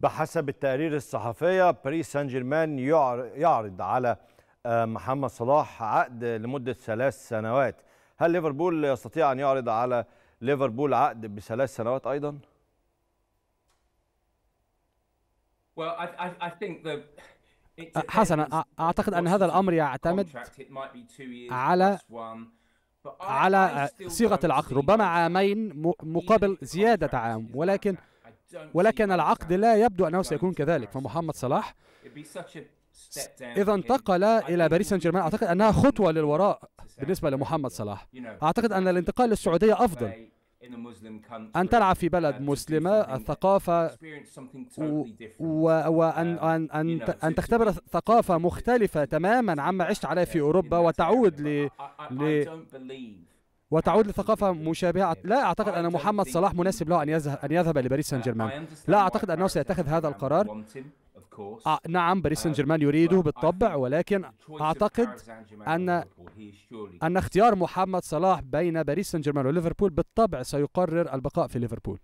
بحسب التقارير الصحفية باريس سان جيرمان يعرض على آه، محمد صلاح عقد لمدة ثلاث سنوات هل ليفربول يستطيع أن يعرض على ليفربول عقد بثلاث سنوات أيضا؟ آه، حسنا آه، أعتقد أن هذا الأمر يعتمد على على صيغة العقد ربما عامين مقابل زيادة عام ولكن ولكن العقد لا يبدو أنه سيكون كذلك فمحمد صلاح إذا انتقل إلى باريس سان جيرمان أعتقد أنها خطوة للوراء بالنسبة لمحمد صلاح أعتقد أن الانتقال للسعودية أفضل أن تلعب في بلد مسلمة الثقافة وأن أن أن أن تختبر ثقافة مختلفة تماما عما عشت عليه في أوروبا وتعود ل وتعود لثقافه مشابهه لا اعتقد ان محمد صلاح مناسب له ان يذهب ان يذهب لباريس uh, سان جيرمان لا اعتقد انه سيتخذ هذا القرار آه، نعم باريس uh, سان جيرمان يريده بالطبع ولكن اعتقد ان ان اختيار محمد صلاح بين باريس سان جيرمان وليفربول بالطبع سيقرر البقاء في ليفربول